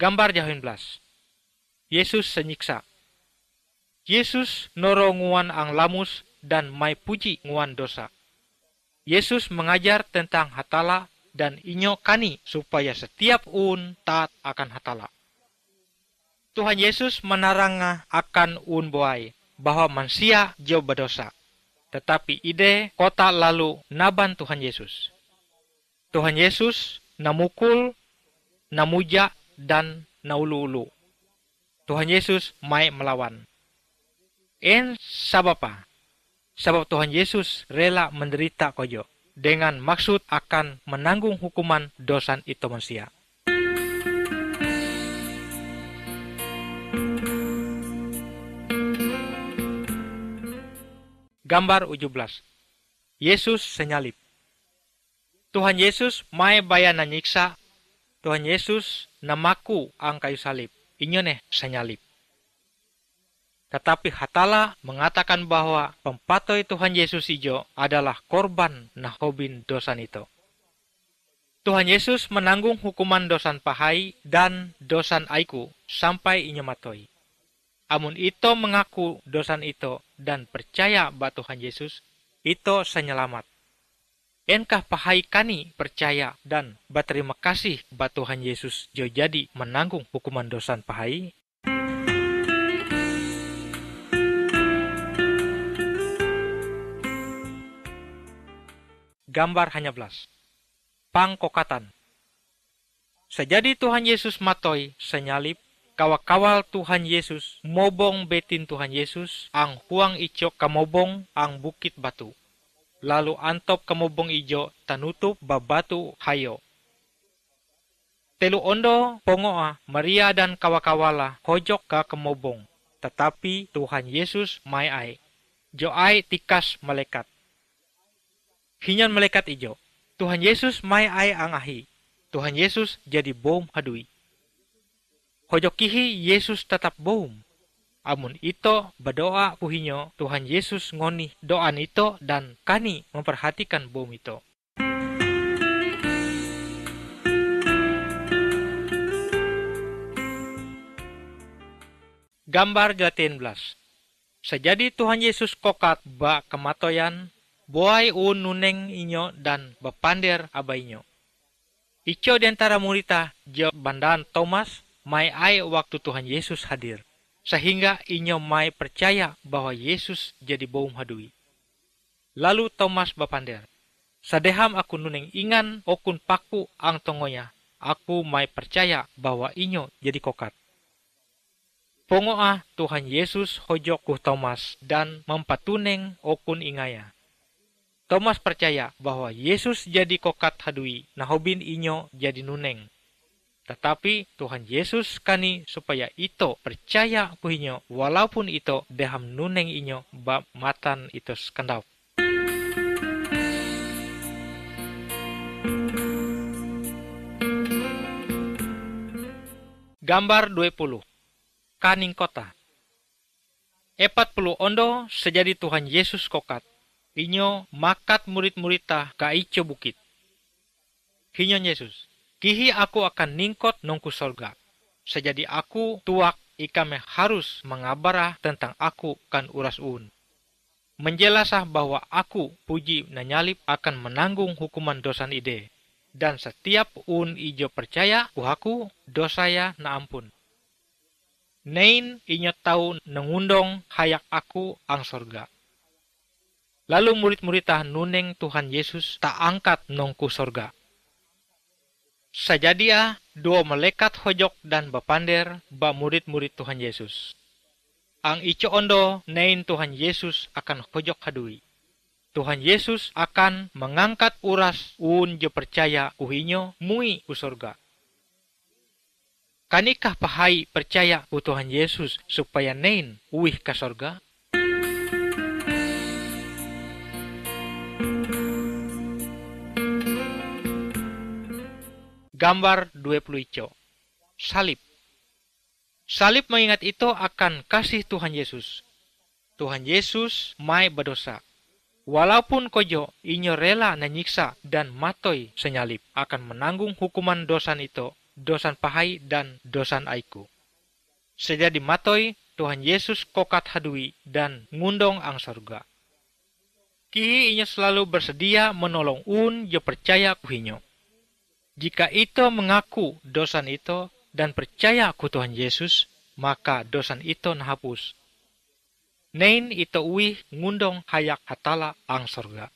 Gambar jahin belas. Yesus senyiksa. Yesus noro ang lamus dan mai puji nguan dosa. Yesus mengajar tentang hatala dan inyo kani supaya setiap un taat akan hatala. Tuhan Yesus menaranga akan un boai bahwa manusia jauh berdosa. Tetapi ide kota lalu naban Tuhan Yesus. Tuhan Yesus namukul, namuja, dan naululu. Tuhan Yesus mai melawan. En sabapa? Sebab Tuhan Yesus rela menderita kojo dengan maksud akan menanggung hukuman dosan itu manusia. Gambar 17. Yesus senyalip. Tuhan Yesus mai bayana nyiksa. Tuhan Yesus namaku ang kayu salib, inyone senyalip. Tetapi Hatala mengatakan bahwa pempatoi Tuhan Yesus Ijo adalah korban nahobin dosan itu. Tuhan Yesus menanggung hukuman dosan pahai dan dosan aiku sampai inyematoi. Amun itu mengaku dosan itu dan percaya bahwa Tuhan Yesus, itu senyelamat. Enkah pahai kani percaya dan berterima kasih kepada Tuhan Yesus jo jadi menanggung hukuman dosa pahai? Gambar hanya belas. Pangkokatan. Sejadi Tuhan Yesus matoi senyalip kawal-kawal Tuhan Yesus, mobong betin Tuhan Yesus, ang huang icok kamobong ang bukit batu lalu antop kemubung ijo tanutup babatu hayo. Telu ondo pongoa Maria dan kawakawala hojok ka kemobong, tetapi Tuhan Yesus mai ai. Joai tikas melekat. Hinyan melekat ijo. Tuhan Yesus mai ai angahi. Tuhan Yesus jadi bom hadui. Hojok kihi Yesus tetap bom Amun ito berdoa puhinyo Tuhan Yesus ngoni doan ito dan kani memperhatikan bom ito. Gambar 18 Sejadi Tuhan Yesus kokat ba kematoyan, boai nuneng inyo dan bepander abainyo. Ico diantara murita, jawab bandaan Thomas, mai ai waktu Tuhan Yesus hadir sehingga inyo mai percaya bahwa Yesus jadi bom hadui. Lalu Thomas bapander, sadeham aku nuning ingan okun paku ang tongonya, aku mai percaya bahwa inyo jadi kokat. Pongoa Tuhan Yesus hojoku Thomas dan mempatuneng okun ingaya. Thomas percaya bahwa Yesus jadi kokat hadui, nahobin inyo jadi nuneng. Tetapi Tuhan Yesus kani supaya itu percaya ku walaupun itu deham nuneng inyo bab matan itu skandal. Gambar 20. Kaning kota. Epat puluh ondo sejadi Tuhan Yesus kokat. Inyo makat murid-murid tah ka bukit. Kinyo Yesus. Kihi aku akan ningkot nungku solga. Sejadi aku tuak ikame harus mengabarah tentang aku kan uras un. Menjelasah bahwa aku puji nanyalip akan menanggung hukuman dosan ide. Dan setiap un ijo percaya kuhaku dosaya na ampun. Nain inya tahu nengundong hayak aku ang sorga. Lalu murid-murid nuneng Tuhan Yesus tak angkat nongku sorga. Sajadiah dua melekat hojok dan bapander ba murid-murid Tuhan Yesus. Ang ico ondo nein Tuhan Yesus akan hojok hadui. Tuhan Yesus akan mengangkat uras un je percaya kuhinyo mui ku surga. Kanikah pahai percaya ku Tuhan Yesus supaya nein uih ke surga? Gambar 20 Salib. Salib mengingat itu akan kasih Tuhan Yesus. Tuhan Yesus mai berdosa. Walaupun kojo inyo rela nanyiksa dan matoi senyalip akan menanggung hukuman dosan itu, dosan pahai dan dosan aiku. Sejadi matoi, Tuhan Yesus kokat hadui dan ngundong ang surga. Kihi inyo selalu bersedia menolong un yo percaya kuhinyo. Jika itu mengaku dosan itu dan percaya aku Tuhan Yesus, maka dosan itu nahapus. Nain itu uih ngundong hayak hatala ang sorga.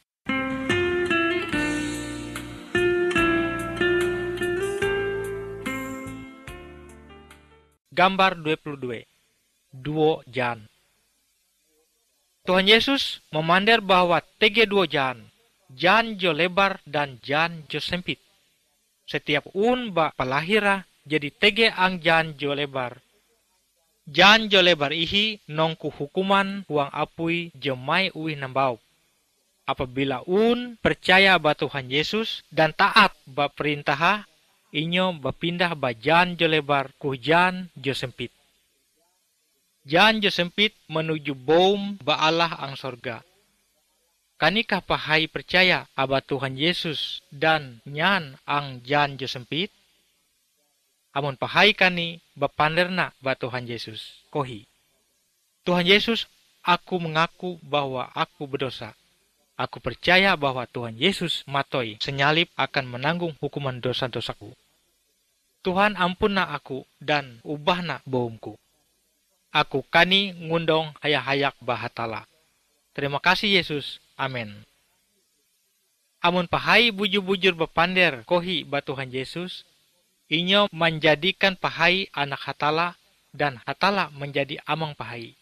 Gambar 22 Duo Jan Tuhan Yesus memandir bahwa tg Duo Jan, Jan jo lebar dan Jan jo sempit setiap un bak palahira jadi tege ang jo lebar. jo lebar ihi nongku hukuman huang apui jemai uih nambau. Apabila un percaya ba Tuhan Yesus dan taat ba perintaha, inyo bapindah ba jo lebar ku jan jo sempit. Jan jo sempit menuju bom ba Allah ang sorga kanikah pahai percaya abah Tuhan Yesus dan nyan ang jan jo sempit? Amun pahai kani bapanderna ba Tuhan Yesus kohi. Tuhan Yesus, aku mengaku bahwa aku berdosa. Aku percaya bahwa Tuhan Yesus matoi senyalip akan menanggung hukuman dosa-dosaku. Tuhan ampunna aku dan ubahna bohongku. Aku kani ngundong hayah hayak bahatala. Terima kasih Yesus Amin. Amun pahai bujur-bujur bepander kohi batuhan Yesus, inyo menjadikan pahai anak hatala dan hatala menjadi amang pahai.